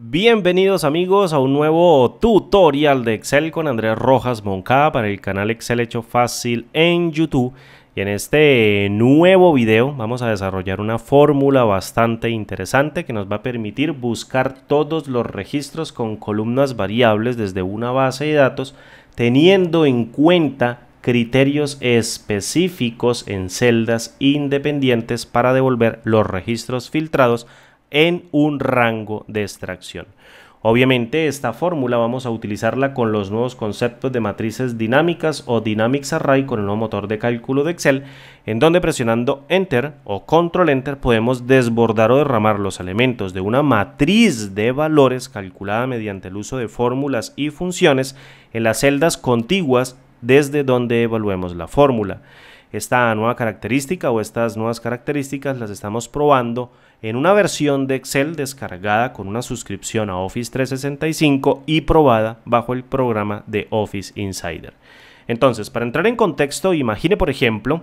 Bienvenidos amigos a un nuevo tutorial de Excel con Andrés Rojas Moncada para el canal Excel Hecho Fácil en YouTube. Y en este nuevo video vamos a desarrollar una fórmula bastante interesante que nos va a permitir buscar todos los registros con columnas variables desde una base de datos teniendo en cuenta criterios específicos en celdas independientes para devolver los registros filtrados en un rango de extracción. Obviamente esta fórmula vamos a utilizarla con los nuevos conceptos de matrices dinámicas o Dynamics Array con el nuevo motor de cálculo de Excel, en donde presionando Enter o Control Enter podemos desbordar o derramar los elementos de una matriz de valores calculada mediante el uso de fórmulas y funciones en las celdas contiguas desde donde evaluemos la fórmula. Esta nueva característica o estas nuevas características las estamos probando en una versión de Excel descargada con una suscripción a Office 365 y probada bajo el programa de Office Insider. Entonces, para entrar en contexto, imagine por ejemplo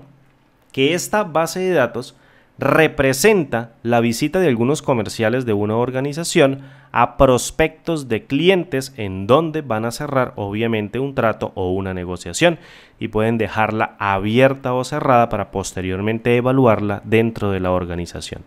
que esta base de datos representa la visita de algunos comerciales de una organización a prospectos de clientes en donde van a cerrar obviamente un trato o una negociación y pueden dejarla abierta o cerrada para posteriormente evaluarla dentro de la organización.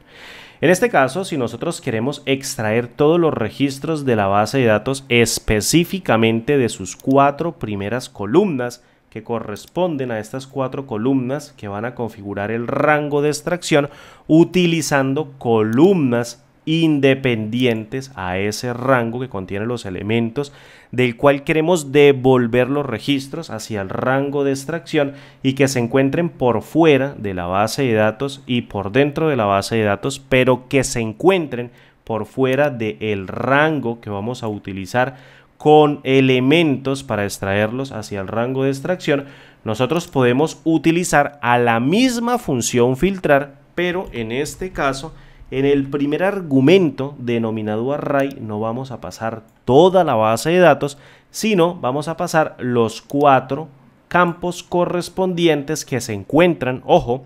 En este caso, si nosotros queremos extraer todos los registros de la base de datos específicamente de sus cuatro primeras columnas, que corresponden a estas cuatro columnas que van a configurar el rango de extracción utilizando columnas independientes a ese rango que contiene los elementos del cual queremos devolver los registros hacia el rango de extracción y que se encuentren por fuera de la base de datos y por dentro de la base de datos pero que se encuentren por fuera del el rango que vamos a utilizar con elementos para extraerlos hacia el rango de extracción, nosotros podemos utilizar a la misma función filtrar, pero en este caso, en el primer argumento denominado array, no vamos a pasar toda la base de datos, sino vamos a pasar los cuatro campos correspondientes que se encuentran, ojo,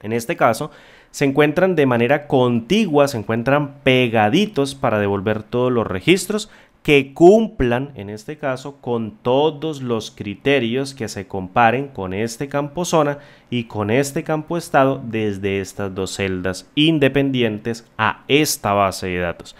en este caso, se encuentran de manera contigua, se encuentran pegaditos para devolver todos los registros que cumplan, en este caso, con todos los criterios que se comparen con este campo zona y con este campo estado desde estas dos celdas independientes a esta base de datos.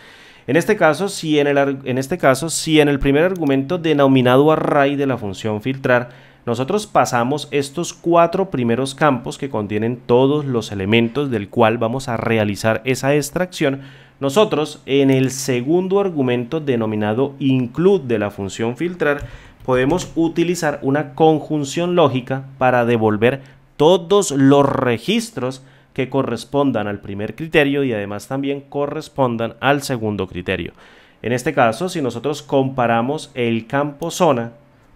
En este caso, si en el, en este caso, si en el primer argumento denominado array de la función filtrar, nosotros pasamos estos cuatro primeros campos que contienen todos los elementos del cual vamos a realizar esa extracción, nosotros, en el segundo argumento denominado include de la función filtrar, podemos utilizar una conjunción lógica para devolver todos los registros que correspondan al primer criterio y además también correspondan al segundo criterio. En este caso, si nosotros comparamos el campo zona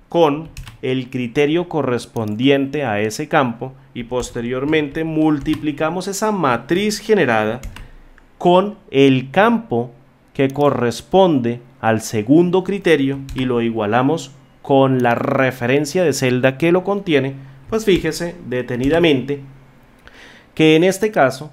con el criterio correspondiente a ese campo y posteriormente multiplicamos esa matriz generada con el campo que corresponde al segundo criterio y lo igualamos con la referencia de celda que lo contiene, pues fíjese detenidamente que en este caso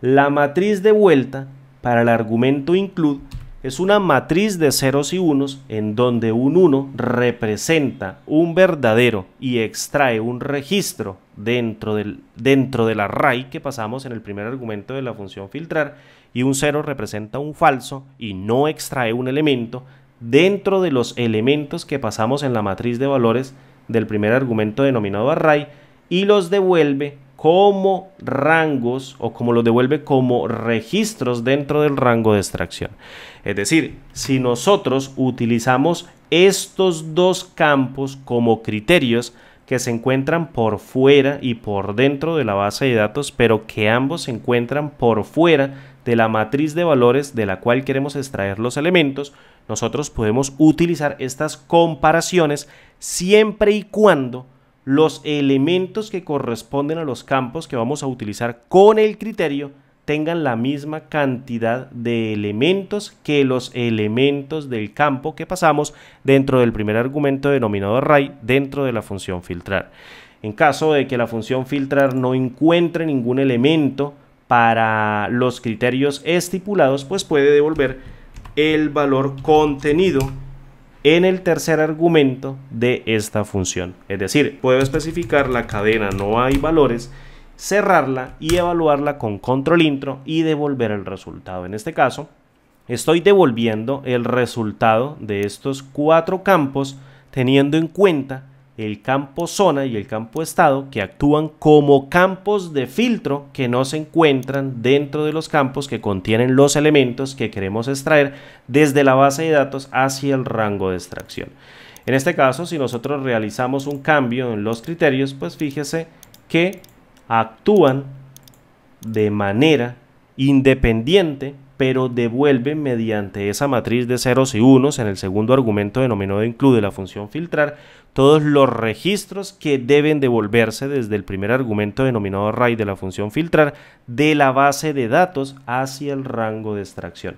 la matriz de vuelta para el argumento include es una matriz de ceros y unos en donde un 1 representa un verdadero y extrae un registro dentro del, dentro array que pasamos en el primer argumento de la función filtrar y un 0 representa un falso y no extrae un elemento dentro de los elementos que pasamos en la matriz de valores del primer argumento denominado array y los devuelve como rangos o como los devuelve como registros dentro del rango de extracción. Es decir, si nosotros utilizamos estos dos campos como criterios que se encuentran por fuera y por dentro de la base de datos, pero que ambos se encuentran por fuera de la matriz de valores de la cual queremos extraer los elementos, nosotros podemos utilizar estas comparaciones siempre y cuando los elementos que corresponden a los campos que vamos a utilizar con el criterio tengan la misma cantidad de elementos que los elementos del campo que pasamos dentro del primer argumento denominado array dentro de la función filtrar. En caso de que la función filtrar no encuentre ningún elemento para los criterios estipulados, pues puede devolver el valor contenido en el tercer argumento de esta función. Es decir, puedo especificar la cadena no hay valores, cerrarla y evaluarla con control intro y devolver el resultado. En este caso, estoy devolviendo el resultado de estos cuatro campos teniendo en cuenta el campo zona y el campo estado que actúan como campos de filtro que no se encuentran dentro de los campos que contienen los elementos que queremos extraer desde la base de datos hacia el rango de extracción. En este caso, si nosotros realizamos un cambio en los criterios, pues fíjese que actúan de manera independiente, pero devuelven mediante esa matriz de ceros y unos en el segundo argumento denominado include la función filtrar todos los registros que deben devolverse desde el primer argumento denominado array de la función filtrar de la base de datos hacia el rango de extracción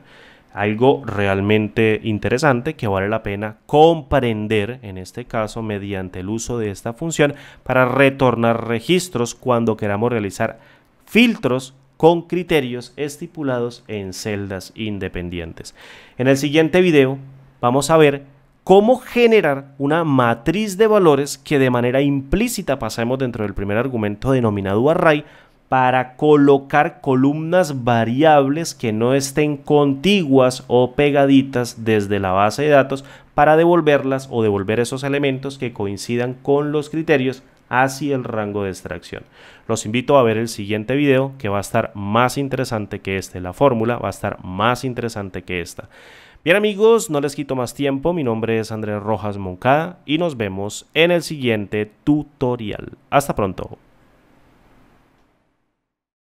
algo realmente interesante que vale la pena comprender, en este caso mediante el uso de esta función, para retornar registros cuando queramos realizar filtros con criterios estipulados en celdas independientes. En el siguiente video vamos a ver cómo generar una matriz de valores que de manera implícita pasemos dentro del primer argumento denominado array para colocar columnas variables que no estén contiguas o pegaditas desde la base de datos para devolverlas o devolver esos elementos que coincidan con los criterios hacia el rango de extracción. Los invito a ver el siguiente video que va a estar más interesante que este. La fórmula va a estar más interesante que esta. Bien amigos, no les quito más tiempo. Mi nombre es Andrés Rojas Moncada y nos vemos en el siguiente tutorial. Hasta pronto.